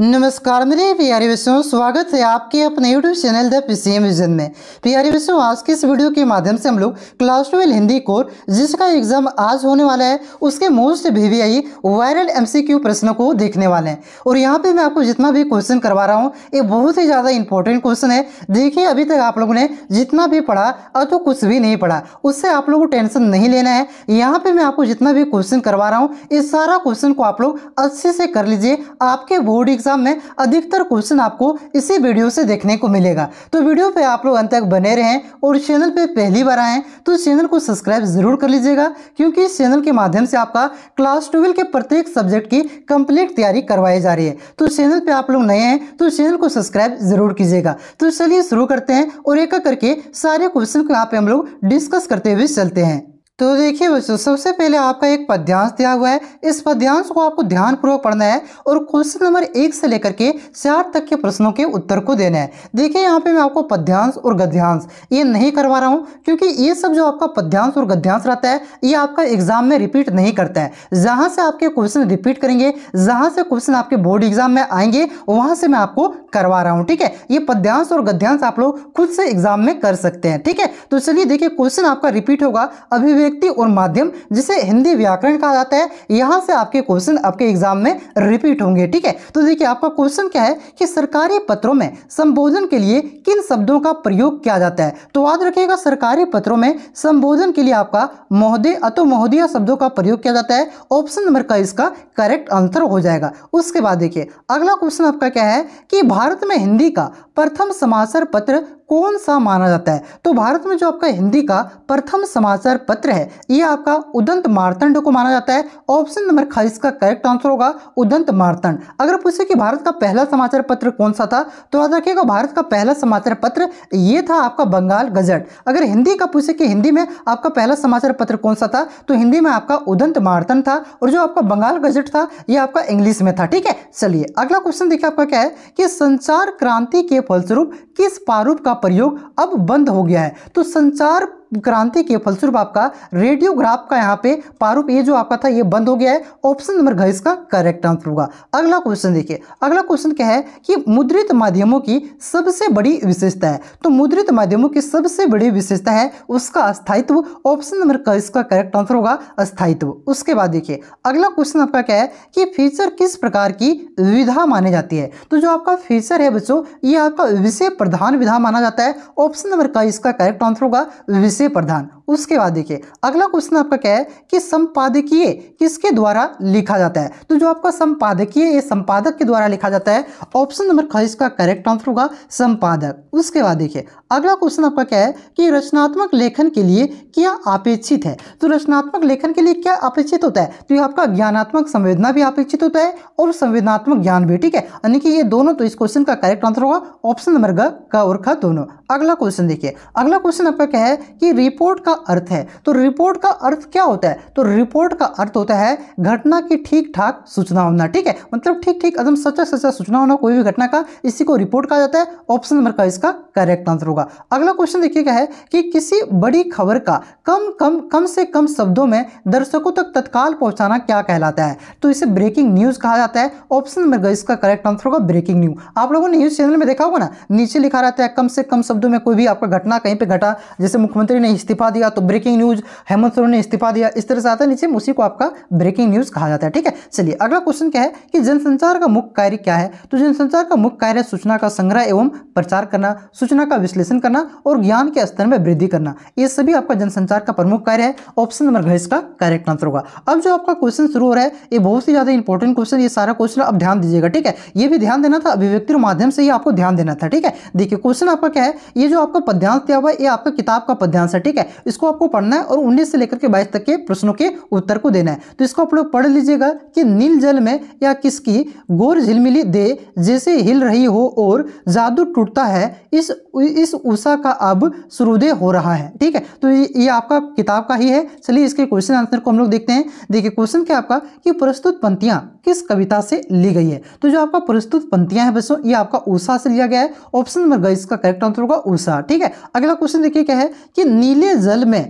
नमस्कार मेरे प्यारे बच्चों स्वागत है आपके अपने YouTube channel the PCM Vision में प्यारे बच्चों आज के इस वीडियो के माध्यम से हम लोग क्लास ट्वेल्व हिंदी कोर जिसका एग्जाम आज होने वाला है उसके मोस्ट वीवीआई वायरल एमसीक्यू प्रश्नों को देखने वाले हैं और यहाँ पे मैं आपको जितना भी क्वेश्चन करवा रहा हूँ ये बहुत ही ज़्यादा इंपॉर्टेंट क्वेश्चन है देखिए अभी तक आप लोगों ने जितना भी पढ़ा और तो कुछ भी नहीं पढ़ा उससे आप लोगों को टेंशन नहीं लेना है यहाँ पर मैं आपको जितना भी क्वेश्चन करवा रहा हूँ ये सारा क्वेश्चन को आप लोग अच्छे से कर लीजिए आपके बोर्ड एग्जाम एग्जाम में अधिकतर क्वेश्चन आपको इसी वीडियो से देखने को मिलेगा तो वीडियो पे आप लोग अंत तक बने रहें और चैनल पे पहली बार आएँ तो चैनल को सब्सक्राइब ज़रूर कर लीजिएगा क्योंकि इस चैनल के माध्यम से आपका क्लास ट्वेल्व के प्रत्येक सब्जेक्ट की कंप्लीट तैयारी करवाई जा रही है तो चैनल पर आप लोग नए हैं तो चैनल को सब्सक्राइब ज़रूर कीजिएगा तो चलिए शुरू करते हैं और एक करके सारे क्वेश्चन को यहाँ पे हम लोग डिस्कस करते हुए चलते हैं तो देखिए बच्चों सबसे पहले आपका एक पद्यांश दिया हुआ है इस पद्यांश को आपको ध्यानपूर्वक पढ़ना है और क्वेश्चन नंबर एक से लेकर के चार तक के प्रश्नों के उत्तर को देना है देखिए यहाँ पे मैं आपको पद्यांश और गद्यांश ये नहीं करवा रहा हूँ क्योंकि ये सब जो आपका पद्यांश और गद्यांश रहता है ये आपका एग्जाम में रिपीट नहीं करता है जहाँ से आपके क्वेश्चन रिपीट करेंगे जहाँ से क्वेश्चन आपके बोर्ड एग्जाम में आएंगे वहाँ से मैं आपको करवा रहा हूँ ठीक है ये पद्यांश और गद्यांश आप लोग खुद से एग्जाम में कर सकते हैं ठीक है तो चलिए देखिए क्वेश्चन आपका रिपीट होगा अभी व्यक्ति और माध्यम जिसे हिंदी व्याकरण कहा जाता है यहां से आपके क्वेश्चन आपके एग्जाम में रिपीट होंगे ठीक है तो देखिए आपका क्वेश्चन क्या है कि सरकारी पत्रों में संबोधन के लिए किन शब्दों का प्रयोग किया जाता है तो याद रखिएगा सरकारी पत्रों में संबोधन के लिए आपका महोदय अतो महोदया शब्दों का प्रयोग किया जाता है ऑप्शन नंबर का इसका करेक्ट आंसर हो जाएगा उसके बाद देखिए अगला क्वेश्चन आपका क्या है कि भारत में हिंदी का प्रथम समाचार पत्र कौन सा माना जाता है तो भारत में जो आपका हिंदी का प्रथम समाचार पत्र है ये आपका उदंत मारतंड को माना जाता है ऑप्शन नंबर खाली इसका करेक्ट आंसर होगा उदंत मारतंड अगर पूछे कि भारत का पहला समाचार पत्र कौन सा था तो याद रखिएगा भारत का पहला समाचार पत्र ये था आपका बंगाल गजट अगर हिंदी का पूछे कि हिंदी में आपका पहला समाचार पत्र कौन सा था तो हिंदी में आपका उदंत मारतंड था और जो आपका बंगाल गजट था यह आपका इंग्लिश में था ठीक है चलिए अगला क्वेश्चन देखिए आपका क्या है कि संचार क्रांति के फलस्वरूप किस प्रारूप का प्रयोग अब बंद हो गया है तो संचार क्रांति के फलस्वरूप आपका रेडियोग्राफ का यहाँ पे प्रारूप ये जो आपका था ये बंद हो गया है ऑप्शन नंबर घ इसका करेक्ट आंसर होगा अगला क्वेश्चन देखिए अगला क्वेश्चन क्या है कि मुद्रित माध्यमों की सबसे बड़ी विशेषता है तो मुद्रित माध्यमों की सबसे बड़ी विशेषता है उसका अस्थायित्व ऑप्शन नंबर क इसका करेक्ट आंसर होगा अस्थायित्व उसके बाद देखिए अगला क्वेश्चन आपका क्या है कि फीचर किस प्रकार की विधा मानी जाती है तो जो आपका फीचर है बच्चों ये आपका विषय प्रधान विधा माना जाता है ऑप्शन नंबर का इसका करेक्ट आंसर होगा विषय इससे प्रधान उसके बाद देखिए अगला क्वेश्चन आपका क्या है कि संपादकीय किसके द्वारा लिखा जाता है तो जो आपका संपादकीय ये संपादक के द्वारा लिखा जाता है ऑप्शन नंबर ख इसका करेक्ट आंसर होगा संपादक उसके बाद देखिए अगला क्वेश्चन आपका क्या है कि रचनात्मक लेखन के लिए क्या अपेक्षित है तो रचनात्मक लेखन के लिए क्या अपेक्षित होता है तो ये आपका ज्ञानात्मक संवेदना भी अपेक्षित होता है और संवेदनात्मक ज्ञान भी ठीक है यानी कि ये दोनों तो इस क्वेश्चन का करेक्ट आंसर होगा ऑप्शन नंबर ग और ख दोनों अगला क्वेश्चन देखिए अगला क्वेश्चन आपका क्या है कि रिपोर्ट का का अर्थ है तो रिपोर्ट का अर्थ क्या होता है तो रिपोर्ट का अर्थ होता है घटना की ठीक ठाक सूचना होना ठीक है मतलब ठीक ठीक एकदम सच्चा सच्चा सूचना होना कोई भी घटना का इसी को रिपोर्ट कहा जाता है ऑप्शन नंबर का इसका करेक्ट आंसर होगा अगला क्वेश्चन देखिए क्या है कि किसी बड़ी खबर का कम कम कम से कम शब्दों में दर्शकों तक तत्काल पहुंचाना क्या कहलाता है तो इसे ब्रेकिंग न्यूज़ कहा जाता है ऑप्शन नंबर का इसका करेक्ट आंसर होगा ब्रेकिंग न्यूज आप लोगों ने न्यूज़ चैनल में देखा होगा ना नीचे लिखा रहता है कम से कम शब्दों में कोई भी आपका घटना कहीं पर घटा जैसे मुख्यमंत्री ने इस्तीफा दिया मिलेगा तो ब्रेकिंग न्यूज़ हेमंत सोरेन ने इस्तीफा दिया इस तरह से आता है नीचे उसी को आपका ब्रेकिंग न्यूज़ कहा जाता है ठीक है चलिए अगला क्वेश्चन क्या है कि जनसंचार का मुख्य कार्य क्या है तो जनसंचार का मुख्य कार्य सूचना का संग्रह एवं प्रचार करना सूचना का विश्लेषण करना और ज्ञान के स्तर में वृद्धि करना ये सभी आपका जनसंचार का प्रमुख कार्य है ऑप्शन नंबर घर इसका करेक्ट आंसर होगा अब जो आपका क्वेश्चन शुरू हो रहा है ये बहुत ही ज़्यादा इंपॉर्टेंट क्वेश्चन ये सारा क्वेश्चन आप ध्यान दीजिएगा ठीक है ये भी ध्यान देना था अभिव्यक्ति के माध्यम से ही आपको ध्यान देना था ठीक है देखिए क्वेश्चन आपका क्या है ये जो आपका पद्यांश दिया हुआ है ये आपका किताब का पद्यांश है ठीक है इस इसको आपको पढ़ना है और 19 से लेकर के 22 तक के प्रश्नों के उत्तर को देना है तो इसको आप लोग पढ़ लीजिएगा कि नील जल में या किसकी गोर झिलमिली दे जैसे हिल रही हो और जादू टूटता है इस इस उषा का अब सूर्योदय हो रहा है ठीक है तो ये, आपका किताब का ही है चलिए इसके क्वेश्चन आंसर को हम लोग देखते हैं देखिए क्वेश्चन क्या आपका कि प्रस्तुत पंक्तियाँ किस कविता से ली गई है तो जो आपका प्रस्तुत पंक्तियां हैं बच्चों ये आपका उषा से लिया गया है ऑप्शन नंबर इसका करेक्ट आंसर होगा उषा ठीक है अगला क्वेश्चन देखिए क्या है कि नीले जल में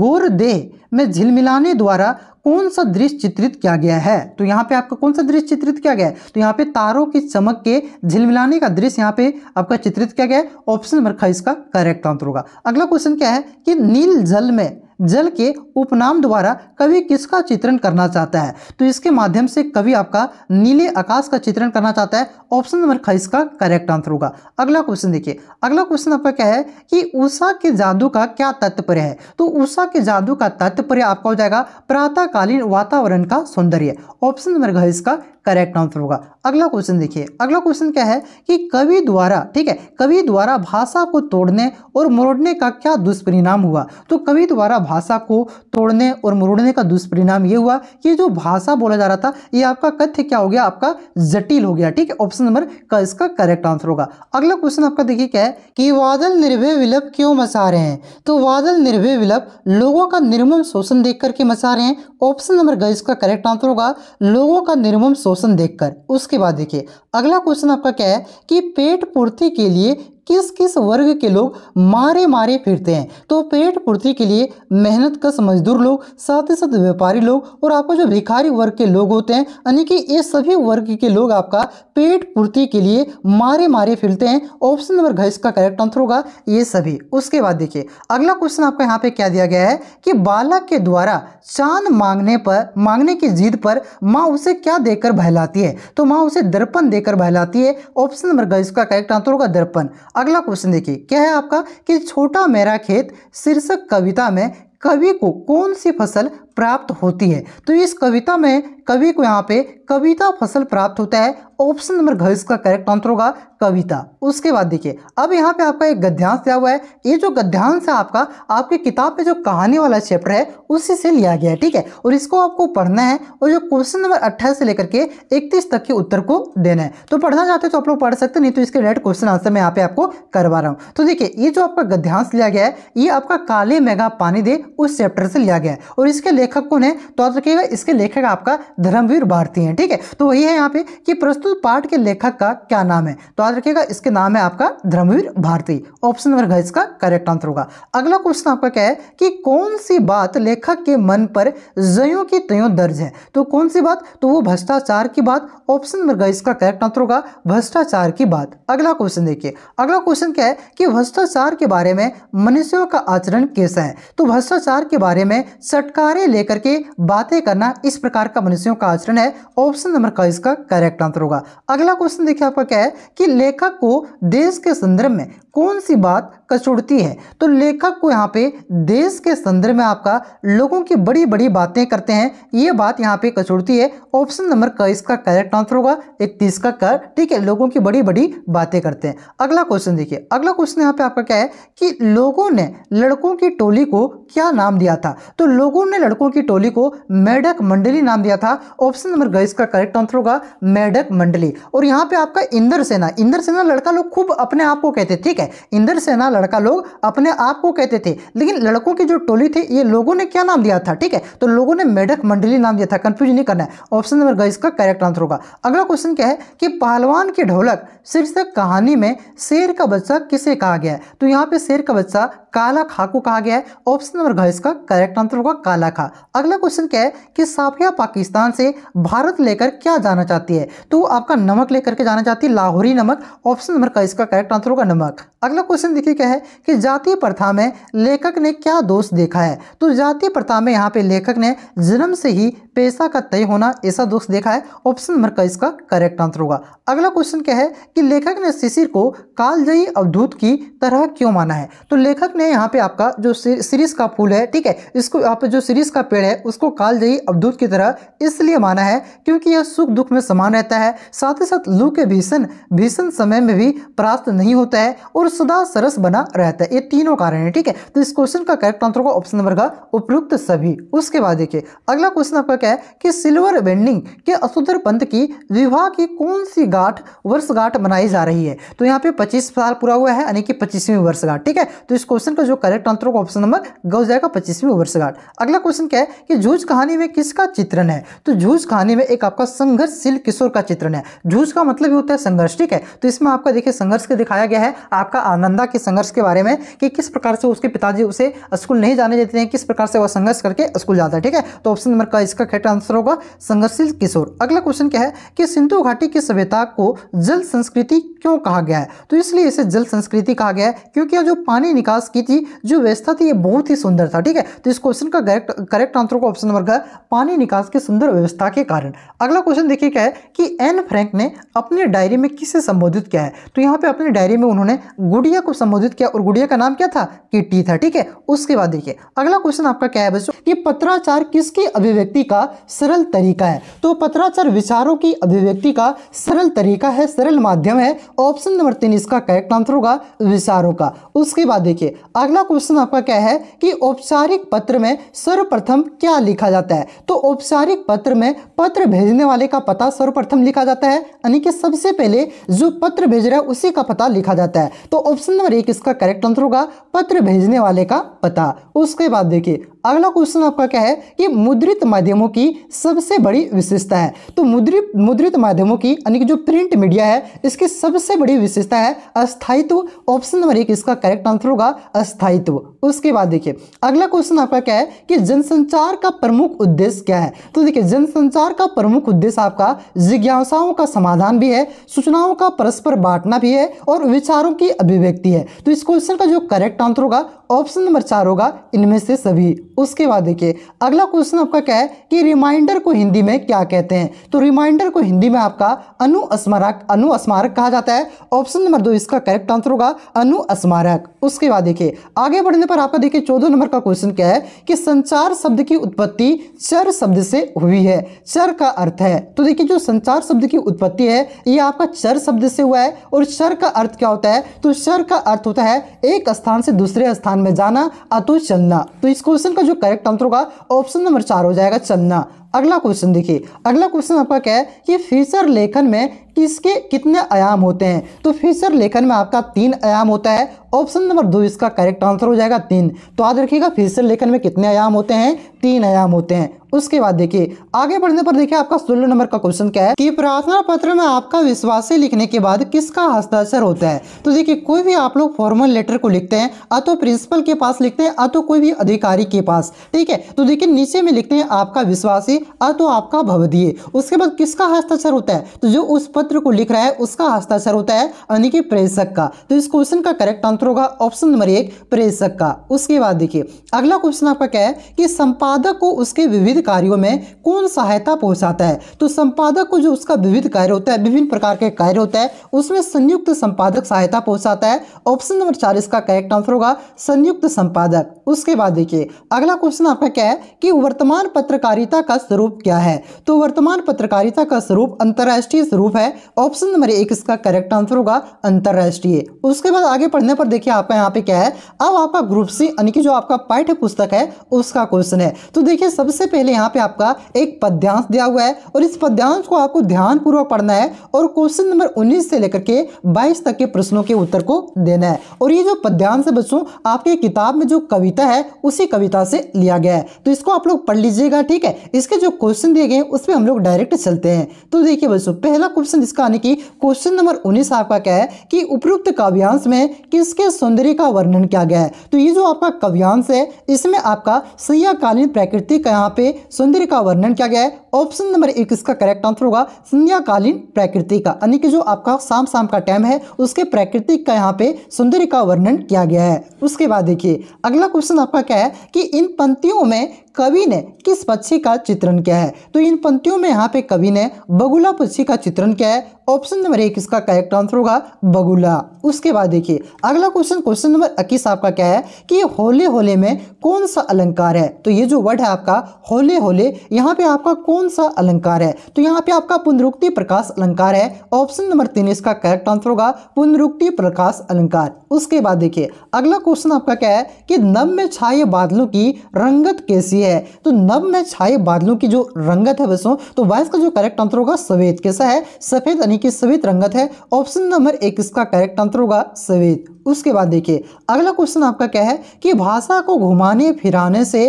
गुर दे में झिलमिलाने द्वारा कौन सा दृश्य चित्रित किया गया है तो यहाँ पे आपका कौन सा दृश्य चित्रित किया गया है तो यहाँ पे तारों की चमक के झिलमिलाने का दृश्य यहाँ पे आपका चित्रित किया गया है ऑप्शन नंबर खा इसका करेक्ट आंसर होगा अगला क्वेश्चन क्या है कि नील जल में जल के उपनाम द्वारा कवि किसका चित्रण करना चाहता है तो इसके माध्यम से कवि आपका नीले आकाश का चित्रण करना चाहता है ऑप्शन नंबर खा इसका करेक्ट आंसर होगा अगला क्वेश्चन देखिए अगला क्वेश्चन आपका क्या है कि उषा के जादू का क्या तात्पर्य है तो उषा के जादू का तत्व पर्याप्त आपका हो जाएगा प्रातःकालीन वातावरण का सौंदर्य ऑप्शन नंबर इसका करेक्ट आंसर होगा अगला क्वेश्चन देखिए अगला क्वेश्चन क्या है कि कवि द्वारा ठीक है कवि द्वारा भाषा को तोड़ने और मरोड़ने का क्या दुष्परिणाम हुआ तो कवि द्वारा भाषा को तोड़ने और मुरोड़ने का दुष्परिणाम ये हुआ कि जो भाषा बोला जा रहा था ये आपका कथ्य क्या हो गया आपका जटिल हो गया ठीक है ऑप्शन नंबर का इसका करेक्ट आंसर होगा अगला क्वेश्चन आपका देखिए क्या है कि वादल निर्भय विलप क्यों मसा रहे हैं तो वादल निर्भय विलप लोगों का निर्मम शोषण देख करके मसा रहे हैं ऑप्शन नंबर ग इसका करेक्ट आंसर होगा लोगों का निर्मम शोषण क्वेश्चन देखकर उसके बाद देखिए अगला क्वेश्चन आपका क्या है कि पेट पूर्ति के लिए किस किस वर्ग के लोग मारे मारे फिरते हैं तो पेट पूर्ति के लिए मेहनत कस मजदूर लोग साथ ही साथ व्यापारी लोग और आपका जो भिखारी वर्ग के लोग होते हैं यानी कि ये सभी वर्ग के लोग आपका पेट पूर्ति के लिए मारे मारे फिरते हैं ऑप्शन नंबर घ का करेक्ट आंसर होगा ये सभी उसके बाद देखिए अगला क्वेश्चन आपका यहाँ पे क्या दिया गया है कि बालक के द्वारा चांद मांगने पर मांगने की जिद पर माँ उसे क्या देकर बहलाती है तो माँ उसे दर्पण देकर बहलाती है ऑप्शन नंबर ग का करेक्ट आंसर होगा दर्पण अगला क्वेश्चन देखिए क्या है आपका कि छोटा मेरा खेत शीर्षक कविता में कवि को कौन सी फसल प्राप्त होती है तो इस कविता में कवि को यहाँ पे कविता फसल प्राप्त होता है ऑप्शन नंबर घर इसका करेक्ट आंसर होगा कविता उसके बाद देखिए अब यहाँ पे आपका एक गद्यांश दिया हुआ है ये जो गद्यांश है आपका आपके किताब पे जो कहानी वाला चैप्टर है उसी से लिया गया है ठीक है और इसको आपको पढ़ना है और जो क्वेश्चन नंबर अट्ठाईस से लेकर के इकतीस तक के उत्तर को देना है तो पढ़ना चाहते हो तो आप लोग पढ़ सकते नहीं तो इसके डायरेक्ट क्वेश्चन आंसर मैं यहाँ पे आपको करवा रहा हूँ तो देखिए ये जो आपका गद्यांश लिया गया है ये आपका काले मेघा पानी दे उस चैप्टर से लिया गया है और इसके लेखक कौन है तो याद रखिएगा इसके लेखक आपका धर्मवीर भारती हैं ठीक है तो वही है यहाँ पे कि प्रस्तुत पाठ के लेखक का क्या नाम है तो याद रखिएगा इसके नाम है आपका धर्मवीर भारती ऑप्शन नंबर घर इसका करेक्ट आंसर होगा अगला क्वेश्चन आपका क्या है कि कौन सी बात लेखक के मन पर जयों की तयों दर्ज है तो कौन सी बात तो वो भ्रष्टाचार की बात ऑप्शन नंबर घर इसका करेक्ट आंसर होगा भ्रष्टाचार की बात अगला क्वेश्चन देखिए अगला क्वेश्चन क्या है कि भ्रष्टाचार के बारे में मनुष्यों का आचरण कैसा है तो भ्रष्टाचार के बारे में सटकारे लेकर के बातें करना इस प्रकार का मनुष्यों का आचरण है ऑप्शन नंबर का इसका करेक्ट आंसर होगा अगला क्वेश्चन देखिए आपका क्या है कि लेखक को देश के संदर्भ में कौन सी बात कचुड़ती है तो लेखक को यहाँ पे देश के संदर्भ में आपका लोगों की बड़ी बड़ी बातें करते हैं ये बात यहाँ पे कचुड़ती है ऑप्शन नंबर का इसका करेक्ट आंसर होगा इकतीस का कर ठीक है लोगों की बड़ी बड़ी बातें करते हैं अगला क्वेश्चन देखिए अगला क्वेश्चन यहाँ पे आपका क्या है कि लोगों ने लड़कों की टोली को क्या नाम दिया था तो लोगों ने लड़कों की टोली को मेढक मंडली नाम दिया था ऑप्शन नंबर गई इसका करेक्ट आंसर होगा मेढक मंडली और यहाँ पे आपका इंद्र सेना इंद्र सेना लड़का लोग खूब अपने आप को कहते ठीक है है इंद्र सेना लड़का लोग अपने आप को कहते थे लेकिन लड़कों की जो टोली थी ये लोगों ने क्या नाम दिया था ठीक है तो लोगों ने मेढक मंडली नाम दिया था कंफ्यूज नहीं करना है ऑप्शन नंबर गई इसका करेक्ट आंसर होगा अगला क्वेश्चन क्या है कि पहलवान की ढोलक शीर्षक कहानी में शेर का बच्चा किसे कहा गया है तो यहाँ पे शेर का बच्चा काला खा को कहा गया है ऑप्शन नंबर घर इसका करेक्ट आंसर होगा काला खा अगला क्वेश्चन क्या है कि साफिया पाकिस्तान से भारत लेकर क्या जाना चाहती है तो आपका नमक लेकर के जाना चाहती है लाहौरी नमक ऑप्शन नंबर का इसका करेक्ट आंसर होगा नमक अगला क्वेश्चन देखिए क्या है कि जातीय प्रथा में लेखक ने क्या दोष देखा है तो जातीय प्रथा में यहाँ पे लेखक ने जन्म से ही पैसा का तय होना ऐसा दोष देखा है ऑप्शन नंबर का इसका करेक्ट आंसर होगा अगला क्वेश्चन क्या है कि लेखक ने शिशिर को कालजयी अवधूत की तरह क्यों माना है तो लेखक ने यहाँ पे आपका जो सीरीज का फूल है ठीक है इसको यहाँ पे जो सीरीज का पेड़ है उसको कालजयी अवधूत की तरह इसलिए माना है क्योंकि यह सुख दुख में समान रहता है साथ ही साथ लू के भीषण भीषण समय में भी प्राप्त नहीं होता है और सदा सरस बना रहता है ये तीनों कारण है ठीक है तो इस क्वेश्चन का करेक्ट आंसर होगा ऑप्शन नंबर का उपयुक्त सभी उसके बाद देखिए अगला क्वेश्चन आपका क्या है कि सिल्वर वेंडिंग के असुधर पंत की विवाह की कौन सी गांठ वर्षगांठ मनाई जा रही है तो यहाँ पे पच्चीस साल पूरा हुआ है यानी कि पच्चीसवीं वर्षगांठ ठीक है तो इस क्वेश्चन का जो करेक्ट आंसर होगा ऑप्शन नंबर गौ जाएगा पच्चीसवीं वर्षगांठ अगला क्वेश्चन क्या है कि झूझ कहानी में किसका चित्रण है तो झूझ कहानी में एक आपका संघर्षशील किशोर का चित्रण है झूझ का मतलब ही होता है संघर्ष ठीक है तो इसमें आपका देखिए संघर्ष के दिखाया गया है आपका आनंदा के संघर्ष के बारे में कि किस प्रकार से उसके पिताजी उसे स्कूल नहीं जाने देते हैं किस प्रकार से वह संघर्ष करके स्कूल जाता है ठीक है तो ऑप्शन नंबर का इसका खेट आंसर होगा संघर्षशील किशोर अगला क्वेश्चन क्या है कि सिंधु घाटी की सभ्यता को जल संस्कृति क्यों कहा गया है तो इसलिए इसे जल संस्कृति कहा गया है क्योंकि जो पानी निकास की थी जो व्यवस्था थी ये बहुत ही सुंदर था ठीक है तो इस क्वेश्चन का करेक्ट आंसर होगा ऑप्शन नंबर का पानी निकास की सुंदर व्यवस्था के कारण अगला क्वेश्चन देखिए क्या है कि एन फ्रैंक ने अपने डायरी में किसे संबोधित किया है तो यहाँ पे अपनी डायरी में उन्होंने गुड़िया को संबोधित किया और गुड़िया का नाम क्या था किटी था ठीक है उसके बाद देखिए अगला क्वेश्चन आपका क्या है बच्चों कि पत्राचार किसकी अभिव्यक्ति का सरल तरीका है तो पत्राचार विचारों की अभिव्यक्ति का सरल तरीका है सरल माध्यम है ऑप्शन नंबर तीन इसका करेक्ट आंसर होगा विचारों का उसके बाद देखिए अगला क्वेश्चन आपका क्या है कि औपचारिक पत्र में सर्वप्रथम क्या लिखा जाता है तो औपचारिक पत्र में पत्र भेजने वाले का पता सर्वप्रथम लिखा जाता है यानी कि सबसे पहले जो पत्र भेज रहा है उसी का पता लिखा जाता है तो ऑप्शन नंबर एक इसका करेक्ट आंसर होगा पत्र भेजने वाले का पता उसके बाद देखिए अगला क्वेश्चन आपका क्या है कि मुद्रित माध्यमों की सबसे बड़ी विशेषता है तो मुद्रित मुद्रित माध्यमों की यानी कि जो प्रिंट मीडिया है इसकी सबसे बड़ी विशेषता है अस्थायित्व ऑप्शन नंबर एक इसका करेक्ट आंसर होगा अस्थायित्व उसके बाद देखिए अगला क्वेश्चन आपका क्या है कि जनसंचार का प्रमुख उद्देश्य क्या है तो देखिए जनसंचार का प्रमुख उद्देश्य आपका जिज्ञासाओं का समाधान भी है सूचनाओं का परस्पर बांटना भी है और विचारों की अभिव्यक्ति है तो इस क्वेश्चन का जो करेक्ट आंसर होगा ऑप्शन नंबर चार होगा इनमें से सभी उसके बाद देखिए अगला क्वेश्चन आपका क्या है कि रिमाइंडर को हिंदी में क्या कहते हैं तो रिमाइंडर को हिंदी में आपका अनुस्मारक अनुस्मारक कहा जाता है ऑप्शन नंबर दो इसका करेक्ट आंसर होगा अनुस्मारक उसके बाद देखिए आगे बढ़ने पर आपका देखिए चौदह नंबर का क्वेश्चन क्या है कि संचार शब्द की उत्पत्ति चर शब्द से हुई है चर का अर्थ है तो देखिए जो संचार शब्द की उत्पत्ति है ये आपका चर शब्द से हुआ है और चर का अर्थ क्या होता है तो चर का अर्थ होता है एक स्थान से दूसरे स्थान में जाना अतो चलना तो इस क्वेश्चन जो करेक्ट आंसर होगा ऑप्शन नंबर चार हो जाएगा चन्ना अगला क्वेश्चन देखिए अगला क्वेश्चन आपका क्या है कि फीसर लेखन में किसके कितने आयाम होते हैं तो फीसर लेखन में आपका तीन आयाम होता है ऑप्शन नंबर दो इसका करेक्ट आंसर हो जाएगा तीन तो याद रखिएगा फीसर लेखन में कितने आयाम होते हैं तीन आयाम होते हैं उसके बाद देखिए आगे बढ़ने पर देखिए आपका सोलह नंबर का क्वेश्चन क्या है कि प्रार्थना पत्र में आपका विश्वास लिखने के बाद किसका हस्ताक्षर होता है तो देखिए कोई भी आप लोग फॉर्मल लेटर को लिखते हैं या तो प्रिंसिपल के पास लिखते हैं या तो कोई भी अधिकारी के पास ठीक है तो देखिए नीचे में लिखते हैं आपका विश्वासी अ तो आपका भवदीय उसके बाद किसका हस्ताक्षर होता है तो जो उस पत्र को लिख रहा है उसका हस्ताक्षर होता है यानी कि प्रेषक का तो इस क्वेश्चन का करेक्ट आंसर होगा ऑप्शन नंबर एक प्रेषक का उसके बाद देखिए अगला क्वेश्चन आपका क्या है कि संपादक को उसके विविध कार्यों में कौन सहायता पहुंचाता है तो संपादक को जो उसका विविध कार्य होता है विभिन्न प्रकार के कार्य होता है उसमें संयुक्त संपादक सहायता पहुंचाता है ऑप्शन नंबर चार इसका करेक्ट आंसर होगा संयुक्त संपादक उसके बाद देखिए अगला क्वेश्चन आपका क्या है कि वर्तमान पत्रकारिता का स्वरूप क्या है तो वर्तमान पत्रकारिता का स्वरूप अंतर्राष्ट्रीय स्वरूप है ऑप्शन नंबर एक इसका करेक्ट आंसर होगा अंतर्राष्ट्रीय उसके बाद आगे पढ़ने पर देखिए आपका यहाँ पे क्या है अब आपका ग्रुप सी यानी कि जो आपका पाठ्य पुस्तक है उसका क्वेश्चन है तो देखिए सबसे पहले यहाँ पे आपका एक पद्यांश दिया हुआ है और इस पद्यांश को आपको ध्यानपूर्वक पढ़ना है और क्वेश्चन नंबर उन्नीस से लेकर के बाईस तक के प्रश्नों के उत्तर को देना है और ये जो पद्यांश है बच्चों आपके किताब में जो कविता है उसी कविता से लिया गया है तो इसको आप लोग पढ़ लीजिएगा ठीक है इसके जो क्वेश्चन दिए गए उस पर हम लोग डायरेक्ट चलते हैं तो देखिए बच्चों पहला क्वेश्चन जिसका आने की क्वेश्चन नंबर उन्नीस आपका क्या है कि उपरोक्त काव्यांश में किसके सौंदर्य का वर्णन किया गया है तो ये जो आपका काव्यांश है इसमें आपका सयाकालीन का यहाँ पे सौंदर्य का वर्णन किया गया है ऑप्शन नंबर एक इसका करेक्ट आंसर होगा संध्याकालीन प्रकृति का यानी कि जो आपका शाम शाम का टाइम है उसके प्रकृति का यहाँ पे सौंदर्य का वर्णन किया गया है उसके बाद देखिए अगला क्वेश्चन आपका क्या है कि इन पंक्तियों में कवि ने किस पक्षी का चित्रण किया है तो इन पंक्तियों में यहाँ पे कवि ने बगुला पक्षी का चित्रण किया है ऑप्शन नंबर एक इसका करेक्ट आंसर होगा बगुला उसके बाद देखिए अगला क्वेश्चन क्वेश्चन नंबर इक्कीस आपका क्या है कि होले होले में कौन सा अलंकार है तो ये जो वर्ड है आपका होले होले यहाँ पे आपका कौन सा अलंकार है तो यहाँ पे आपका पुनरुक्ति प्रकाश अलंकार है ऑप्शन नंबर तीन इसका करेक्ट आंसर होगा पुनरुक्ति प्रकाश अलंकार उसके बाद देखिए अगला क्वेश्चन आपका क्या है कि नव में छाए बादलों की रंगत कैसी है तो नव में छाए बादलों की जो रंगत है बसों तो वह इसका जो करेक्ट आंसर होगा सफेद कैसा है सफेद यानी कि सवेत रंगत है ऑप्शन नंबर एक इसका करेक्ट आंसर होगा सवेत उसके बाद देखिए अगला क्वेश्चन आपका क्या है कि भाषा को घुमाने फिराने से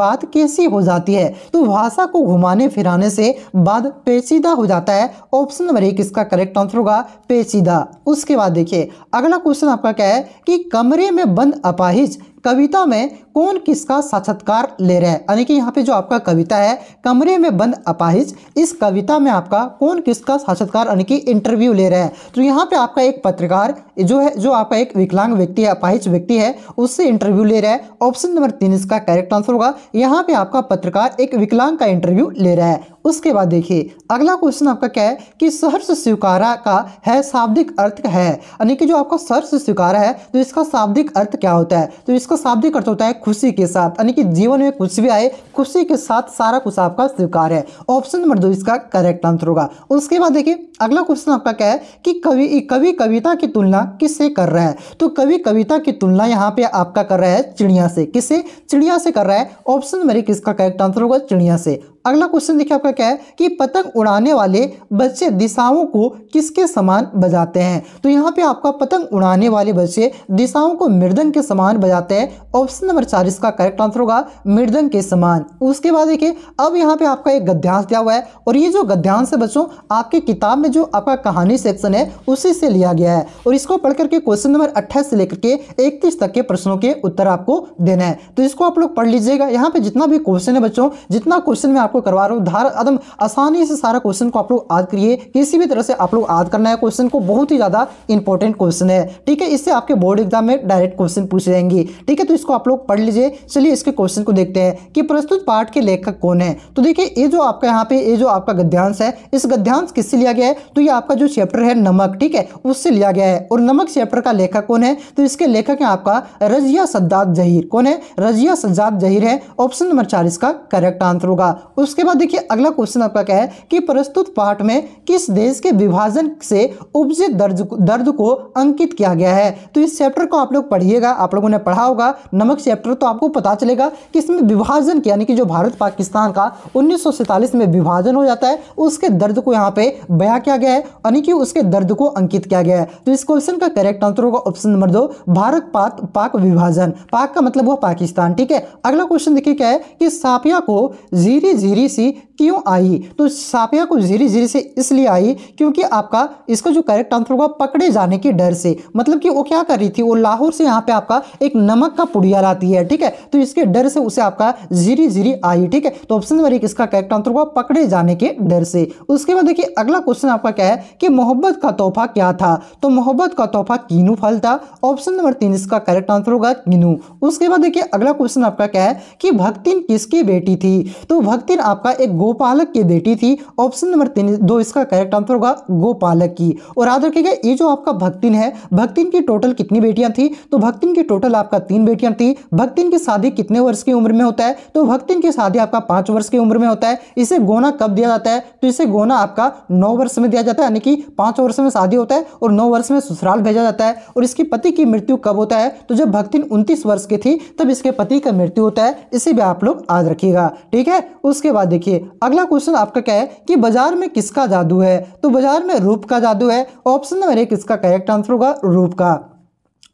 बात कैसी हो जाती है तो भाषा को घुमाने फिराने से बात पेचीदा हो जाता है ऑप्शन नंबर एक इसका करेक्ट आंसर होगा पेचीदा उसके बाद देखिए अगला क्वेश्चन आपका क्या है कि कमरे में बंद अपाहिज कविता में कौन किसका साक्षात्कार ले रहा है यानी कि यहाँ पे जो आपका कविता है कमरे में बंद अपाहिज इस कविता में आपका कौन किसका साक्षात्कार यानी कि इंटरव्यू ले रहा है तो यहाँ पे आपका एक पत्रकार जो है जो आपका एक विकलांग व्यक्ति है अपाहिज व्यक्ति है उससे इंटरव्यू ले रहा है ऑप्शन नंबर तीन इसका करेक्ट आंसर होगा यहाँ पे आपका पत्रकार एक विकलांग का इंटरव्यू ले रहा है उसके बाद देखिए अगला क्वेश्चन आपका क्या है कि सहर्ष स्वीकारा का है शाब्दिक अर्थ है यानी कि जो आपका सहर्ष स्वीकारा है तो इसका शाब्दिक अर्थ क्या होता है तो इसका शाब्दिक अर्थ होता है खुशी के साथ यानी कि जीवन में कुछ भी आए खुशी के साथ सारा कुछ आपका स्वीकार है ऑप्शन नंबर दो इसका करेक्ट आंसर होगा उसके बाद देखिए अगला क्वेश्चन आपका क्या है कि कवि कवि कविता की तुलना किससे कर रहा है तो कवि कविता की तुलना यहाँ पे आपका कर रहा है चिड़िया से किससे चिड़िया से कर रहा है ऑप्शन नंबर एक इसका करेक्ट आंसर होगा चिड़िया से अगला क्वेश्चन देखिए आपका क्या है कि पतंग उड़ाने वाले बच्चे दिशाओं को किसके समान बजाते हैं तो यहाँ पे आपका पतंग उड़ाने वाले बच्चे दिशाओं को मृदंग के समान बजाते हैं ऑप्शन नंबर चार इसका करेक्ट आंसर होगा मृदंग के समान उसके बाद देखिए अब यहाँ पे आपका एक गद्यांश दिया हुआ है और ये जो गद्यांश है बच्चों आपके किताब में जो आपका कहानी सेक्शन है उसी से लिया गया है और इसको पढ़ करके क्वेश्चन नंबर अट्ठाईस से लेकर के इकतीस तक के प्रश्नों के उत्तर आपको देना है तो इसको आप लोग पढ़ लीजिएगा यहाँ पे जितना भी क्वेश्चन है बच्चों जितना क्वेश्चन मैं आपको करवा रहा हूँ धार एकदम आसानी से सारा क्वेश्चन को आप लोग याद करिए किसी भी तरह से आप लोग याद करना है क्वेश्चन को बहुत ही ज़्यादा इंपॉर्टेंट क्वेश्चन है ठीक है इससे आपके बोर्ड एग्जाम में डायरेक्ट क्वेश्चन पूछ जाएंगे ठीक है तो इसको आप लोग पढ़ पढ़ लीजिए चलिए इसके क्वेश्चन को देखते हैं कि प्रस्तुत पाठ के लेखक कौन है तो देखिए ये जो आपका यहाँ पे ये जो आपका गद्यांश है इस गद्यांश किससे लिया गया है तो ये आपका जो चैप्टर है नमक ठीक है उससे लिया गया है और नमक चैप्टर का लेखक कौन है तो इसके लेखक हैं आपका रजिया सज्जाद जहीर कौन है रजिया सज्जाद जहीर है ऑप्शन नंबर चार इसका करेक्ट आंसर होगा उसके बाद देखिए अगला क्वेश्चन आपका क्या है कि प्रस्तुत पाठ में किस देश के विभाजन से उपजे दर्ज दर्द को अंकित किया गया है तो इस चैप्टर को आप लोग पढ़िएगा आप लोगों ने पढ़ा होगा नमक चैप्टर मित्रों तो आपको पता चलेगा कि इसमें विभाजन यानी कि जो भारत पाकिस्तान का उन्नीस में विभाजन हो जाता है उसके दर्द को यहाँ पे बया किया गया है यानी कि उसके दर्द को अंकित किया गया है तो इस क्वेश्चन का करेक्ट आंसर होगा ऑप्शन नंबर दो भारत पाक पाक विभाजन पाक का मतलब हुआ पाकिस्तान ठीक है अगला क्वेश्चन देखिए क्या है कि साफिया को जीरी जीरी सी क्यों आई तो साफिया को जीरी जीरी से इसलिए आई क्योंकि आपका इसका जो करेक्ट आंसर होगा पकड़े जाने के डर से मतलब कि वो क्या कर रही थी वो लाहौर से यहाँ पे आपका एक नमक का पुड़िया लाती है है ठीक है तो इसके डर से उसे आपका जीरी जीरी आई ठीक है तो ऑप्शन नंबर एक इसका करेक्ट आंसर होगा पकड़े जाने के डर से उसके बाद देखिए अगला क्वेश्चन आपका क्या है कि मोहब्बत का तोहफा क्या था तो मोहब्बत का तोहफा कीनू फल था ऑप्शन नंबर तीन इसका करेक्ट आंसर होगा कीनू उसके बाद देखिए अगला क्वेश्चन आपका क्या है कि भक्तिन किसकी बेटी थी तो भक्तिन आपका एक गोपालक की बेटी थी ऑप्शन नंबर तीन दो इसका करेक्ट आंसर होगा गोपालक की और याद रखिएगा ये जो आपका भक्तिन है भक्तिन की टोटल कितनी बेटियां थी तो भक्तिन की टोटल आपका तीन बेटियां थी भक्ति भक्तिन की शादी कितने वर्ष की उम्र में होता है तो भक्तिन की शादी आपका पाँच वर्ष की उम्र में होता है इसे गोना कब दिया जाता है तो इसे गोना आपका नौ वर्ष में दिया जाता है यानी कि पाँच वर्ष में शादी होता है और नौ वर्ष में ससुराल भेजा जाता है और इसके पति की मृत्यु कब होता है तो जब भक्तिन उनतीस वर्ष की थी तब इसके पति का मृत्यु होता है इसे भी आप लोग याद रखिएगा ठीक है उसके बाद देखिए अगला क्वेश्चन आपका क्या है कि बाजार में किसका जादू है तो बाजार में रूप का जादू है ऑप्शन नंबर एक इसका करेक्ट आंसर होगा रूप का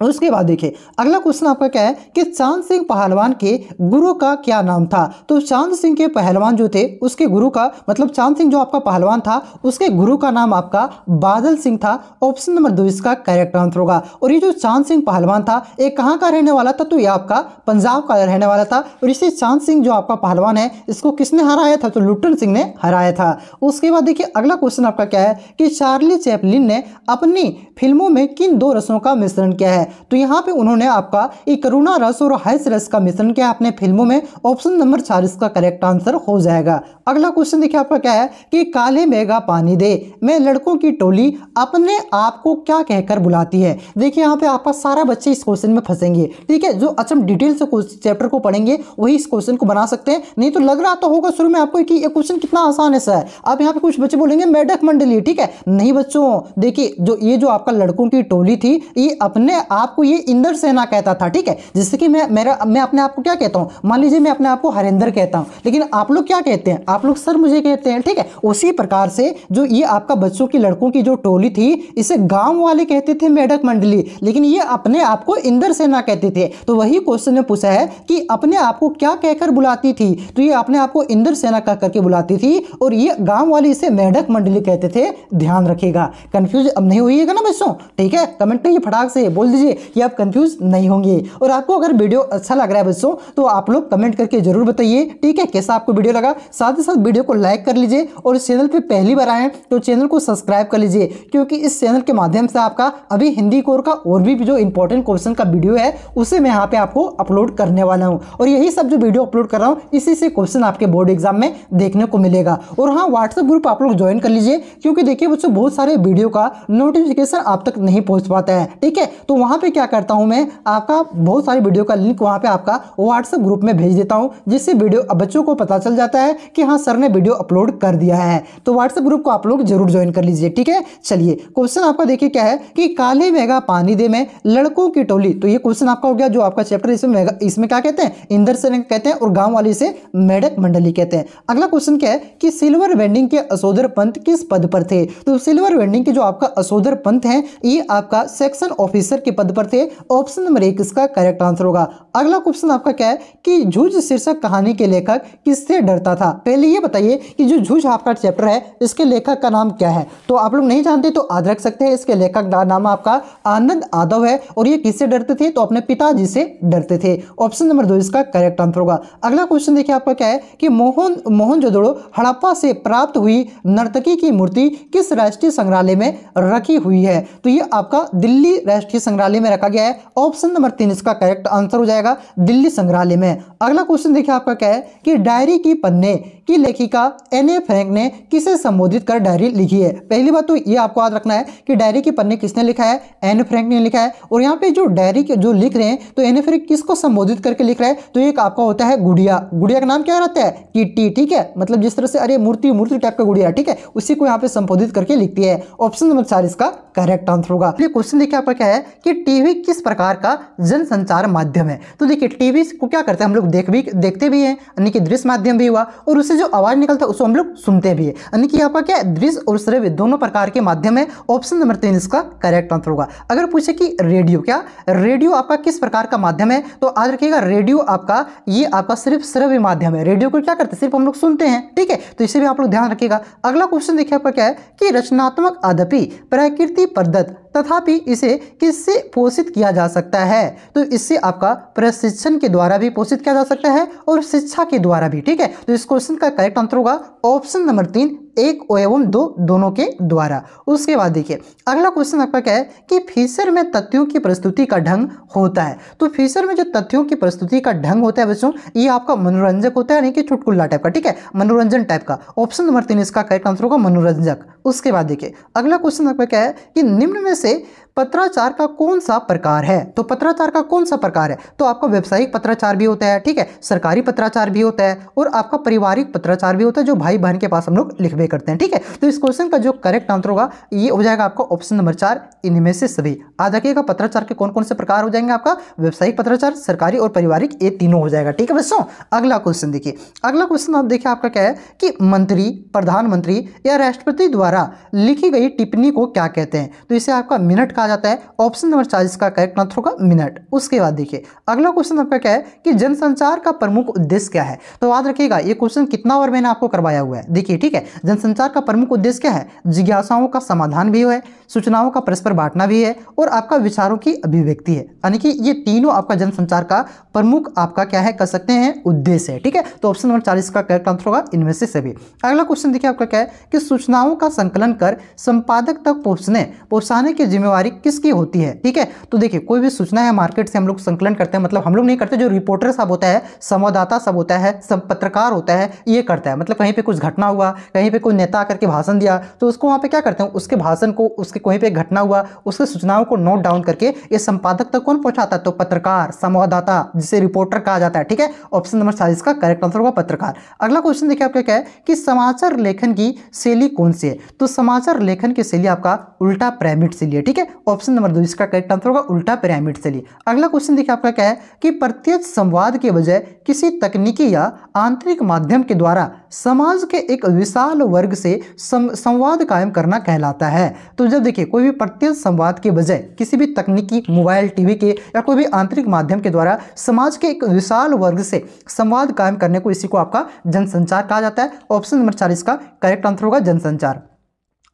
उसके बाद देखिए अगला क्वेश्चन आपका क्या है कि चांद सिंह पहलवान के गुरु का क्या नाम था तो चांद सिंह के पहलवान जो थे उसके गुरु का मतलब चांद सिंह जो आपका पहलवान था उसके गुरु का नाम आपका बादल सिंह था ऑप्शन नंबर दो इसका करेक्ट आंसर होगा और ये जो चांद सिंह पहलवान था ये कहाँ का रहने वाला था तो ये आपका पंजाब का रहने वाला था और इसे चांद सिंह जो आपका पहलवान है इसको किसने हराया था तो लुट्टन सिंह ने हराया था उसके बाद देखिए अगला क्वेश्चन आपका क्या है कि चार्ली चैपलिन ने अपनी फिल्मों में किन दो रसों का मिश्रण किया है तो यहाँ पे उन्होंने आपका एक करुणा रस और हाइस रस का मिश्रण किया अपने फिल्मों में ऑप्शन नंबर चार इसका करेक्ट आंसर हो जाएगा अगला क्वेश्चन देखिए आपका क्या है कि काले मेगा पानी दे मैं लड़कों की टोली अपने आप को क्या कहकर बुलाती है देखिए यहाँ पे आपका सारा बच्चे इस क्वेश्चन में फंसेंगे ठीक है जो अच्छा डिटेल से चैप्टर को पढ़ेंगे वही इस क्वेश्चन को बना सकते हैं नहीं तो लग रहा तो होगा शुरू में आपको कि ये क्वेश्चन कितना आसान है सर अब यहाँ पे कुछ बच्चे बोलेंगे मेढक मंडली ठीक है नहीं बच्चों देखिए जो ये जो आपका लड़कों की टोली थी ये अपने आपको ये इंदर सेना कहता था ठीक है जिससे कि मैं मेरा मैं अपने आप को क्या कहता हूँ मान लीजिए मैं अपने आप को हरेंद्र कहता हूँ लेकिन आप लोग क्या कहते हैं आप लोग सर मुझे कहते हैं ठीक है उसी प्रकार से जो ये आपका बच्चों की लड़कों की जो टोली थी इसे गाँव वाले कहते थे मेढक मंडली लेकिन ये अपने आप को इंदर सेना कहते थे तो वही क्वेश्चन ने पूछा है कि अपने आप को क्या कहकर बुलाती थी तो ये अपने आप को इंदर सेना कह करके बुलाती थी और ये गाँव वाले इसे मेढक मंडली कहते थे ध्यान रखिएगा कंफ्यूज अब नहीं हुईगा ना बच्चों ठीक है कमेंट नहीं फटाक से बोल दीजिए लीजिए कि आप कंफ्यूज नहीं होंगे और आपको अगर वीडियो अच्छा लग रहा है बच्चों तो आप लोग कमेंट करके जरूर बताइए ठीक है कैसा आपको वीडियो लगा साथ ही साथ वीडियो को लाइक कर लीजिए और चैनल पर पहली बार आए तो चैनल को सब्सक्राइब कर लीजिए क्योंकि इस चैनल के माध्यम से आपका अभी हिंदी कोर का और भी जो इंपॉर्टेंट क्वेश्चन का वीडियो है उसे मैं यहाँ पे आपको अपलोड करने वाला हूँ और यही सब जो वीडियो अपलोड कर रहा हूँ इसी से क्वेश्चन आपके बोर्ड एग्जाम में देखने को मिलेगा और हाँ व्हाट्सएप ग्रुप आप लोग ज्वाइन कर लीजिए क्योंकि देखिए बच्चों बहुत सारे वीडियो का नोटिफिकेशन आप तक नहीं पहुँच पाता है ठीक है तो वहाँ वहाँ पे क्या करता हूँ मैं आपका बहुत सारी वीडियो का लिंक वहाँ पे आपका व्हाट्सएप ग्रुप में भेज देता हूँ जिससे वीडियो बच्चों को पता चल जाता है कि हाँ सर ने वीडियो अपलोड कर दिया है तो व्हाट्सएप ग्रुप को आप लोग जरूर ज्वाइन कर लीजिए ठीक है चलिए क्वेश्चन आपका देखिए क्या है कि काले मेगा पानी दे में लड़कों की टोली तो ये क्वेश्चन आपका हो गया जो आपका चैप्टर इसमें इसमें क्या कहते हैं इंदर से कहते हैं और गाँव वाले से मेढक मंडली कहते हैं अगला क्वेश्चन क्या है कि सिल्वर वेंडिंग के असोदर पंत किस पद पर थे तो सिल्वर वेंडिंग के जो आपका असोदर पंत है ये आपका सेक्शन ऑफिसर के पद पद पर थे ऑप्शन नंबर एक इसका करेक्ट आंसर होगा अगला क्वेश्चन आपका क्या है कि झूझ शीर्षक कहानी के लेखक किससे डरता था पहले ये बताइए कि जो झूझ आपका चैप्टर है इसके लेखक का नाम क्या है तो आप लोग नहीं जानते तो आद रख सकते हैं इसके लेखक का नाम आपका आनंद आदव है और ये किससे डरते थे तो अपने पिताजी से डरते थे ऑप्शन नंबर दो इसका करेक्ट आंसर होगा अगला क्वेश्चन देखिए आपका क्या है कि मोहन मोहन जोदड़ो हड़प्पा से प्राप्त हुई नर्तकी की मूर्ति किस राष्ट्रीय संग्रहालय में रखी हुई है तो ये आपका दिल्ली राष्ट्रीय संग्रहालय संग्रहालय में रखा गया है ऑप्शन नंबर तीन इसका करेक्ट आंसर हो जाएगा दिल्ली संग्रहालय में अगला क्वेश्चन देखिए आपका क्या है कि डायरी की पन्ने कि लेखिका एन ए फ्रैंक ने किसे संबोधित कर डायरी लिखी है पहली बात तो ये आपको याद रखना है कि डायरी के पन्ने किसने लिखा है एन फ्रैंक ने लिखा है और यहाँ पे जो डायरी के जो लिख रहे हैं तो एन ए फ्रैंक किसको संबोधित करके लिख रहा है तो एक आपका होता है गुड़िया गुड़िया का नाम क्या रहता है किट्टी ठीक है मतलब जिस तरह से अरे मूर्ति मूर्ति टाइप का गुड़िया ठीक है उसी को यहाँ पे संबोधित करके लिखती है ऑप्शन नंबर चार इसका करेक्ट आंसर होगा ये क्वेश्चन देखिए आपका क्या है कि टीवी किस प्रकार का जनसंचार माध्यम है तो देखिए टीवी को क्या करते हैं हम लोग देख भी देखते भी हैं यानी कि दृश्य माध्यम भी हुआ और उसे जो आवाज़ निकलता है उसको हम लोग सुनते भी है यानी कि यहाँ पर क्या दृश्य और श्रव्य दोनों प्रकार के माध्यम है ऑप्शन नंबर तीन इसका करेक्ट आंसर होगा अगर पूछे कि रेडियो क्या रेडियो आपका किस प्रकार का माध्यम है तो आज रखिएगा रेडियो आपका ये आपका सिर्फ श्रव्य माध्यम है रेडियो को क्या करते हैं सिर्फ हम लोग सुनते हैं ठीक है तो इसे भी आप लोग ध्यान रखिएगा अगला क्वेश्चन देखिए आपका क्या है कि रचनात्मक आदपी प्रकृति पद्धत तथापि इसे किससे पोषित किया जा सकता है तो इससे आपका प्रशिक्षण के द्वारा भी पोषित किया जा सकता है और शिक्षा के द्वारा भी ठीक है तो इस क्वेश्चन का करेक्ट आंसर होगा ऑप्शन नंबर तीन एक ओ एवं दो दोनों के द्वारा उसके बाद देखिए अगला क्वेश्चन आपका क्या है कि फीसर में तथ्यों की प्रस्तुति का ढंग होता है तो फीसर में जो तथ्यों की प्रस्तुति का ढंग होता है बच्चों ये आपका मनोरंजक होता है यानी कि छुटकुल्ला टाइप का ठीक है मनोरंजन टाइप का ऑप्शन नंबर तीन इसका करेक्ट आंसर होगा मनोरंजक उसके बाद देखिए अगला क्वेश्चन आपका क्या है कि निम्न में से पत्राचार का कौन सा प्रकार है तो पत्राचार का कौन सा प्रकार है तो आपका व्यावसायिक पत्राचार भी होता है ठीक है सरकारी पत्राचार भी होता है और आपका पारिवारिक पत्राचार भी होता है जो भाई बहन के पास हम लोग लिखवे करते हैं ठीक है तो इस क्वेश्चन का जो करेक्ट आंसर होगा ये हो जाएगा आपका ऑप्शन नंबर चार इनमें से सभी आ जाइएगा पत्राचार के कौन कौन से प्रकार हो जाएंगे आपका व्यावसायिक पत्राचार सरकारी और पारिवारिक ये तीनों हो जाएगा ठीक है बच्चों अगला क्वेश्चन देखिए अगला क्वेश्चन आप देखिए आपका क्या है कि मंत्री प्रधानमंत्री या राष्ट्रपति द्वारा लिखी गई टिप्पणी को क्या कहते हैं तो इसे आपका मिनट का आ जाता है ऑप्शन नंबर चार इसका करेक्ट आंसर होगा मिनट उसके बाद देखिए अगला क्वेश्चन आपका क्या है कि जनसंचार का प्रमुख उद्देश्य क्या है तो याद रखिएगा ये क्वेश्चन कितना बार मैंने आपको करवाया हुआ है देखिए ठीक है जनसंचार का प्रमुख उद्देश्य क्या है जिज्ञासाओं का समाधान भी है सूचनाओं का परस्पर बांटना भी है और आपका विचारों की अभिव्यक्ति है यानी कि ये तीनों आपका जनसंचार का प्रमुख आपका क्या है कर सकते हैं उद्देश्य है ठीक है तो ऑप्शन नंबर चालीस का करेक्ट आंसर होगा इनमें से सभी अगला क्वेश्चन देखिए आपका क्या है कि सूचनाओं का संकलन कर संपादक तक पहुंचने पहुंचाने की जिम्मेवारी किसकी होती है ठीक है तो देखिए कोई भी सूचना है मार्केट से हम लोग संकलन करते हैं मतलब हम लोग नहीं करते जो रिपोर्टर सब होता है संवाददाता सब होता है सब पत्रकार होता है ये करता है मतलब कहीं पर कुछ घटना हुआ कहीं पर कोई नेता करके भाषण दिया तो उसको वहाँ पे क्या करते हैं उसके भाषण को उसके उसकी कोई पे घटना हुआ उसकी सूचनाओं को नोट डाउन करके ये संपादक तक कौन पहुंचाता है तो पत्रकार संवाददाता जिसे रिपोर्टर कहा जाता है ठीक है ऑप्शन नंबर चालीस का करेक्ट आंसर होगा पत्रकार अगला क्वेश्चन देखिए आपका क्या है कि समाचार लेखन की शैली कौन सी है तो समाचार लेखन की शैली आपका उल्टा पैरामिड शैली है ठीक है ऑप्शन नंबर दो इसका करेक्ट आंसर होगा उल्टा पैरामिड शैली अगला क्वेश्चन देखिए आपका क्या है कि प्रत्यक्ष संवाद के बजाय किसी तकनीकी या आंतरिक माध्यम के द्वारा समाज के एक विशाल वर्ग से संवाद कायम करना कहलाता है तो जब देखिए कोई भी प्रत्यक्ष संवाद के बजाय किसी भी तकनीकी मोबाइल टीवी के या कोई भी आंतरिक माध्यम के द्वारा समाज के एक विशाल वर्ग से संवाद कायम करने को इसी को आपका जनसंचार कहा जाता है ऑप्शन नंबर चार इसका करेक्ट आंसर होगा जनसंचार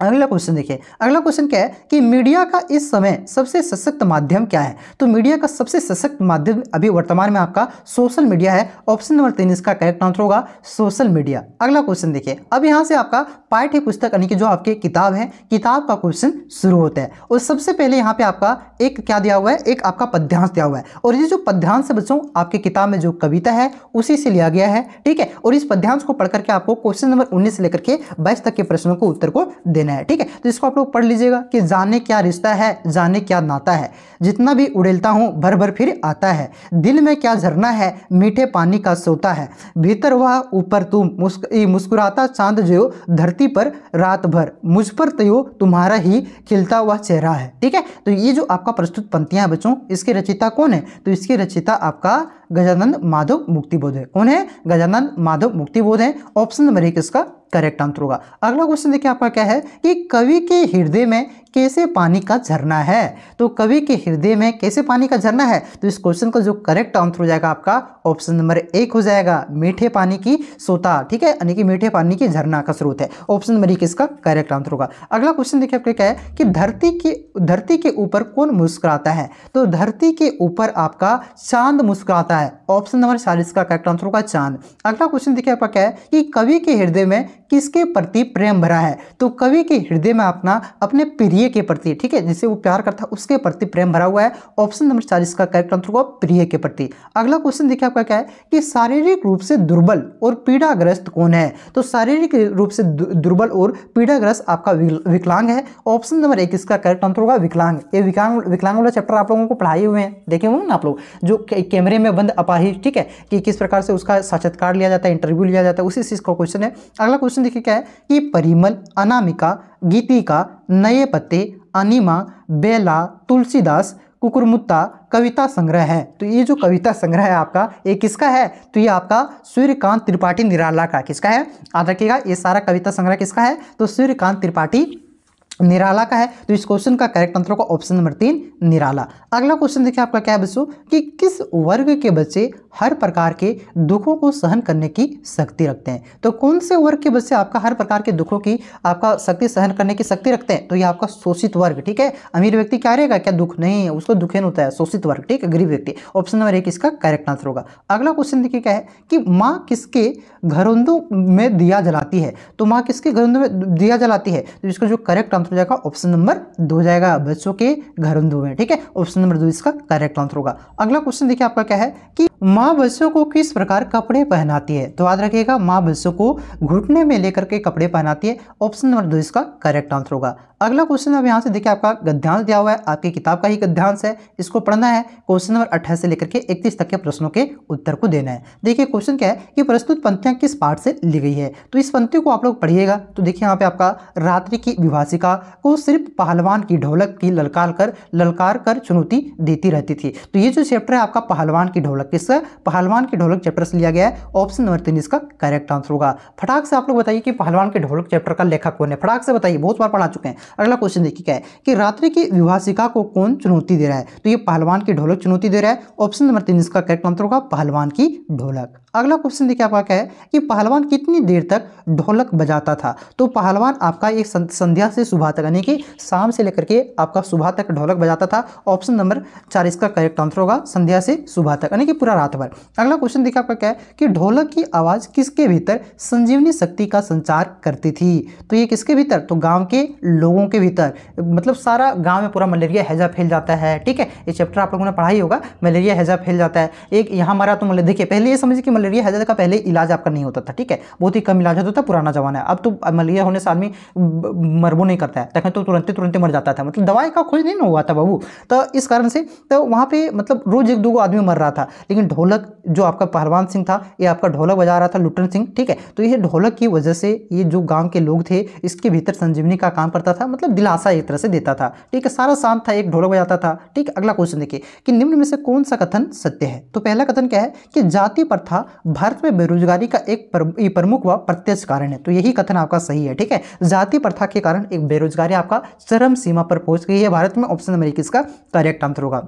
अगला क्वेश्चन देखिए अगला क्वेश्चन क्या है कि मीडिया का इस समय सबसे सशक्त माध्यम क्या है तो मीडिया का सबसे सशक्त माध्यम अभी वर्तमान में आपका सोशल मीडिया है ऑप्शन नंबर तीन इसका करेक्ट आंसर होगा सोशल मीडिया अगला क्वेश्चन देखिए अब यहाँ से आपका पाठ्य पुस्तक यानी कि जो आपके किताब है किताब का क्वेश्चन शुरू होता है और सबसे पहले यहाँ पर आपका एक क्या दिया हुआ है एक आपका पद्यांश दिया हुआ है और ये जो पद्यांश है बच्चों आपके किताब में जो कविता है उसी से लिया गया है ठीक है और इस पद्यांश को पढ़ करके आपको क्वेश्चन नंबर उन्नीस से लेकर के बाईस तक के प्रश्नों को उत्तर को देना लेना है ठीक है तो इसको आप लोग पढ़ लीजिएगा कि जाने क्या रिश्ता है जाने क्या नाता है जितना भी उड़ेलता हूँ भर भर फिर आता है दिल में क्या झरना है मीठे पानी का सोता है भीतर वह ऊपर तुम मुस्क मुस्कुराता चांद जो धरती पर रात भर मुझ पर तयो तो तुम्हारा ही खिलता हुआ चेहरा है ठीक है तो ये जो आपका प्रस्तुत पंक्तियाँ बच्चों इसके रचिता कौन है तो इसकी रचिता आपका गजानंद माधव मुक्तिबोध है कौन है गजानंद माधव मुक्तिबोध है ऑप्शन नंबर एक इसका करेक्ट आंसर होगा अगला क्वेश्चन देखिए आपका क्या है कि कवि के हृदय में कैसे पानी का झरना है तो कवि के हृदय में कैसे पानी का झरना है तो इस क्वेश्चन का जो करेक्ट आंसर हो जाएगा आपका ऑप्शन नंबर एक हो जाएगा मीठे पानी की सोता ठीक है यानी कि मीठे पानी की झरना का स्रोत है ऑप्शन नंबर एक इसका करेक्ट आंसर होगा अगला क्वेश्चन देखिए आपका क्या है कि धरती के धरती के ऊपर कौन मुस्कुराता है तो धरती के ऊपर आपका चांद मुस्कुराता है ऑप्शन नंबर चार इसका करेक्ट आंसर होगा चांद अगला क्वेश्चन देखिए आपका क्या है कि कवि के हृदय में किसके प्रति प्रेम भरा है तो कवि के हृदय में अपना अपने प्रिय प्रिय के प्रति ठीक है जिसे वो प्यार करता है उसके प्रति प्रेम भरा हुआ है ऑप्शन नंबर चार इसका करेक्ट आंसर होगा प्रिय के प्रति अगला क्वेश्चन देखिए आपका क्या है कि शारीरिक रूप से दुर्बल और पीड़ाग्रस्त कौन है तो शारीरिक रूप से दुर्बल और पीड़ाग्रस्त आपका विकलांग है ऑप्शन नंबर एक इसका करेक्ट आंसर होगा विकलांग ये विकलांग विकलांग वाला चैप्टर आप लोगों को पढ़ाए हुए हैं देखे हुए ना आप लोग जो कैमरे में बंद अपाहिज ठीक है कि किस प्रकार से उसका साक्षात्कार लिया जाता है इंटरव्यू लिया जाता है उसी चीज़ का क्वेश्चन है अगला क्वेश्चन देखिए क्या है कि परिमल अनामिका गीतिका नए पत्ते अनिमा बेला तुलसीदास कुकुरमुत्ता कविता संग्रह है तो ये जो कविता संग्रह है आपका ये किसका है तो ये आपका सूर्यकांत त्रिपाठी निराला का किसका है याद रखिएगा ये सारा कविता संग्रह किसका है तो सूर्यकांत त्रिपाठी निराला का है तो इस क्वेश्चन का करेक्ट आंसर होगा ऑप्शन नंबर तीन निराला अगला क्वेश्चन देखिए आपका क्या है बच्चों कि किस वर्ग के बच्चे हर प्रकार के दुखों को सहन करने की शक्ति रखते हैं तो कौन से वर्ग के बच्चे आपका हर प्रकार के दुखों की आपका शक्ति सहन करने की शक्ति रखते हैं तो ये आपका शोषित वर्ग ठीक है अमीर व्यक्ति क्या रहेगा क्या दुख नहीं है उसको दुखेन होता है शोषित वर्ग ठीक है गरीब व्यक्ति ऑप्शन नंबर एक इसका करेक्ट आंसर होगा अगला क्वेश्चन देखिए क्या है कि माँ किसके घरों में दिया जलाती है तो माँ किसके घरों में दिया जलाती है तो इसका जो करेक्ट आंसर हो जाएगा ऑप्शन नंबर दो जाएगा बच्चों के घरंदू में ठीक है ऑप्शन नंबर दो इसका करेक्ट आंसर होगा अगला क्वेश्चन देखिए आपका क्या है कि माँ बच्चों को किस प्रकार कपड़े पहनाती है तो याद रखिएगा माँ बच्चों को घुटने में लेकर के कपड़े पहनाती है ऑप्शन नंबर दो इसका करेक्ट आंसर होगा अगला क्वेश्चन अब यहाँ से देखिए आपका गद्यांश दिया हुआ है आपकी किताब का ही गद्यांश है इसको पढ़ना है क्वेश्चन नंबर अट्ठाईस से लेकर के इकतीस तक के प्रश्नों के उत्तर को देना है देखिए क्वेश्चन क्या है कि प्रस्तुत पंथियाँ किस पार्ट से ली गई है तो इस पंक्ति को आप लोग पढ़िएगा तो देखिए यहाँ पे आपका रात्रि की विभाषिका को सिर्फ पहलवान की ढोलक की ललकार कर ललकार कर चुनौती देती रहती थी तो ये जो चैप्टर है आपका पहलवान की ढोलक किस से पहलवान के ढोलक चैप्टर से लिया गया है ऑप्शन नंबर तीन इसका करेक्ट आंसर होगा फटाक से आप लोग बताइए कि पहलवान के ढोलक चैप्टर का लेखक कौन है फटाक से बताइए बहुत बार पढ़ा चुके हैं अगला क्वेश्चन देखिए क्या है कि रात्रि की विभाषिका को कौन चुनौती दे रहा है तो ये पहलवान की ढोलक चुनौती दे रहा है ऑप्शन नंबर तीन इसका करेक्ट आंसर होगा पहलवान की ढोलक अगला क्वेश्चन देखिए आपका क्या है कि पहलवान कितनी देर तक ढोलक बजाता था तो पहलवान आपका एक संध्या से सुबह तक यानी कि शाम से लेकर के आपका सुबह तक ढोलक बजाता था ऑप्शन नंबर चार इसका करेक्ट आंसर होगा संध्या से सुबह तक यानी कि पूरा रात भर अगला क्वेश्चन देखिए आपका क्या है कि ढोलक की आवाज़ किसके भीतर संजीवनी शक्ति का संचार करती थी तो ये किसके भीतर तो गाँव के लोगों के भीतर मतलब सारा गाँव में पूरा मलेरिया हैजा फैल जाता है ठीक है ये चैप्टर आप लोगों ने पढ़ा ही होगा मलेरिया हैजा फैल जाता है एक यहाँ हमारा तो मतलब देखिए पहले ये समझिए कि मलेरिया है का पहले इलाज आपका नहीं होता था ठीक है बहुत ही कम इलाज होता था पुराना जमाना है अब तो मलेरिया होने से आदमी मरबो नहीं करता है तक तो तुरंत तुरंत मर जाता था मतलब दवाई का खोज नहीं हुआ था बाबू तो इस कारण से तो वहाँ पे मतलब रोज एक दो आदमी मर रहा था लेकिन ढोलक जो आपका पहलवान सिंह था ये आपका ढोलक बजा रहा था लुटन सिंह ठीक है तो ये ढोलक की वजह से ये जो गांव के लोग थे इसके भीतर संजीवनी का काम करता था मतलब दिलासा एक तरह से देता था ठीक है सारा शांत था एक ढोलक बजाता था ठीक है अगला क्वेश्चन देखिए कि निम्न में से कौन सा कथन सत्य है तो पहला कथन क्या है कि जाति प्रथा भारत में बेरोजगारी का एक प्रमुख व प्रत्यक्ष कारण है तो यही कथन आपका सही है ठीक है जाति प्रथा के कारण एक बेरोजगारी आपका चरम सीमा पर पहुंच गई है भारत में ऑप्शन नंबर इक्कीस का करेक्ट आंसर होगा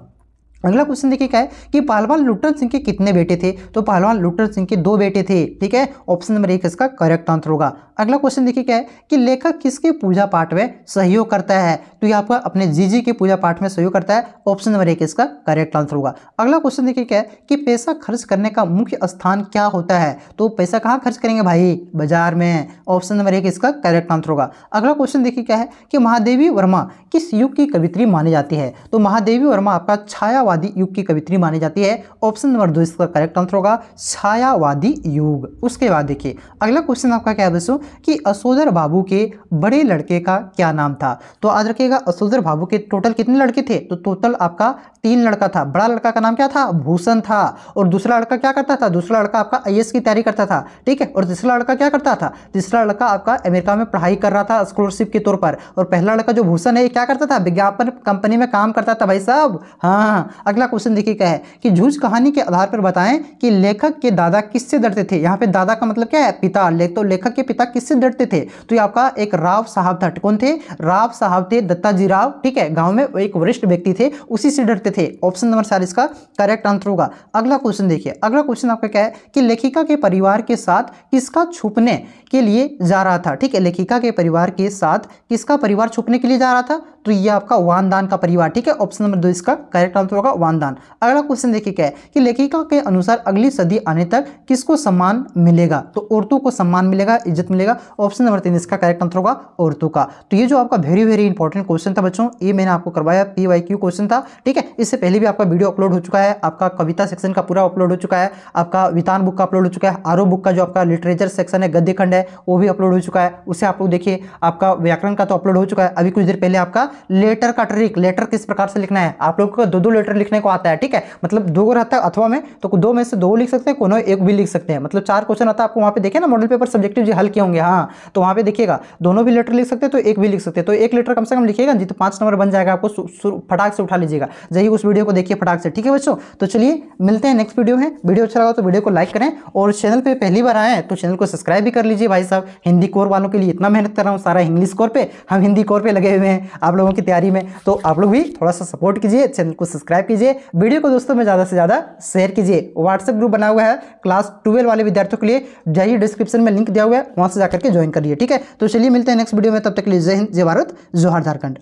अगला क्वेश्चन देखिए क्या है कि पहलवान लुटन सिंह के कितने बेटे थे तो पहलवान लुटन सिंह के दो बेटे थे ठीक है ऑप्शन नंबर एक इसका करेक्ट आंसर होगा अगला क्वेश्चन देखिए क्या है कि लेखक किसके पूजा पाठ में सहयोग करता है तो ये आपका अपने जीजी के पूजा पाठ में सहयोग करता है ऑप्शन नंबर एक इसका करेक्ट आंसर होगा अगला क्वेश्चन देखिए क्या है कि पैसा खर्च करने का मुख्य स्थान क्या होता है तो पैसा कहाँ खर्च करेंगे भाई बाजार में ऑप्शन नंबर एक इसका करेक्ट आंसर होगा अगला क्वेश्चन देखिए क्या है कि महादेवी वर्मा किस युग की कवित्री मानी जाती है तो महादेवी वर्मा आपका छाया छायावादी युग की कवित्री मानी जाती है ऑप्शन नंबर दो इसका करेक्ट आंसर होगा छायावादी युग उसके बाद देखिए अगला क्वेश्चन आपका क्या है दोस्तों कि असोदर बाबू के बड़े लड़के का क्या नाम था तो याद रखिएगा असोदर बाबू के टोटल कितने लड़के थे तो टोटल आपका तीन लड़का था बड़ा लड़का का नाम क्या था भूषण था और दूसरा लड़का क्या करता था दूसरा लड़का आपका आई की तैयारी करता था ठीक है और तीसरा लड़का क्या करता था तीसरा लड़का आपका अमेरिका में पढ़ाई कर रहा था स्कॉलरशिप के तौर पर और पहला लड़का जो भूषण है क्या करता था विज्ञापन कंपनी में काम करता था भाई साहब हाँ अगला क्वेश्चन देखिए क्या है कि झूझ कहानी के आधार पर बताएं कि लेखक के दादा किससे डरते थे यहाँ पे दादा का मतलब क्या है पिता ले, तो लेखक के पिता किससे डरते थे तो ये आपका एक राव साहब था कौन थे राव साहब थे दत्ताजी राव ठीक है गाँव में एक वरिष्ठ व्यक्ति थे उसी से डरते थे ऑप्शन नंबर चार इसका करेक्ट आंसर होगा अगला क्वेश्चन देखिए अगला क्वेश्चन आपका क्या है कि लेखिका के परिवार के साथ किसका छुपने के लिए जा रहा था ठीक है लेखिका के परिवार के साथ किसका परिवार छुपने के लिए जा रहा था तो ये आपका वानदान का परिवार ठीक है ऑप्शन नंबर दो इसका करेक्ट आंसर होगा वानदान अगला क्वेश्चन देखिए क्या है कि लेखिका के अनुसार अगली सदी आने तक किसको सम्मान मिलेगा तो औरतों को सम्मान मिलेगा इज्जत मिलेगा ऑप्शन नंबर तीन इसका करेक्ट आंसर होगा औरतों का तो ये जो आपका वेरी वेरी इंपॉर्टेंट क्वेश्चन था बच्चों ये मैंने आपको करवाया पी वाई क्यू क्वेश्चन था ठीक है इससे पहले भी आपका वीडियो अपलोड हो चुका है आपका कविता सेक्शन का पूरा अपलोड हो चुका है आपका वितान बुक का अपलोड हो चुका है आरो बुक का जो आपका लिटरेचर सेक्शन है गद्य खंड है वो भी अपलोड हो चुका है उसे आप लोग देखिए आपका व्याकरण का तो अपलोड हो चुका है अभी कुछ देर पहले आपका लेटर का ट्रिक लेटर किस प्रकार से लिखना है आप लोगों को दो दो लेटर लिखने को आता है ठीक है मतलब दो रहता है अथवा में तो दो में से दो लिख सकते हैं कोनो एक भी लिख सकते हैं मतलब चार क्वेश्चन आता है आपको वहाँ पे देखे ना मॉडल पेपर सब्जेक्टिव जी हल किए होंगे हाँ तो वहाँ पे देखिएगा दोनों भी लेटर लिख सकते हैं तो एक भी लिख सकते हैं तो एक लेटर कम से कम लिखिएगा जी तो पाँच नंबर बन जाएगा आपको फटाक से उठा लीजिएगा जही उस वीडियो को देखिए फटाक से ठीक है बच्चों तो चलिए मिलते हैं नेक्स्ट वीडियो में वीडियो अच्छा लगा तो वीडियो को लाइक करें और चैनल पर पहली बार आए तो चैनल को सब्सक्राइब भी कर लीजिए भाई साहब हिंदी कोर वालों के लिए इतना मेहनत कर रहा हूँ सारा इंग्लिश कोर पर हम हिंदी कोर पर लगे हुए हैं आप लोग लोगों की तैयारी में तो आप लोग भी थोड़ा सा सपोर्ट कीजिए चैनल को सब्सक्राइब कीजिए वीडियो को दोस्तों में ज़्यादा से ज़्यादा शेयर कीजिए व्हाट्सएप ग्रुप बना हुआ है क्लास ट्वेल्व वाले विद्यार्थियों के लिए जाइए डिस्क्रिप्शन में लिंक दिया हुआ है वहाँ से जाकर के ज्वाइन करिए ठीक है तो चलिए मिलते हैं नेक्स्ट वीडियो में तब तक के लिए जय हिंद जय भारत जोहर झारखंड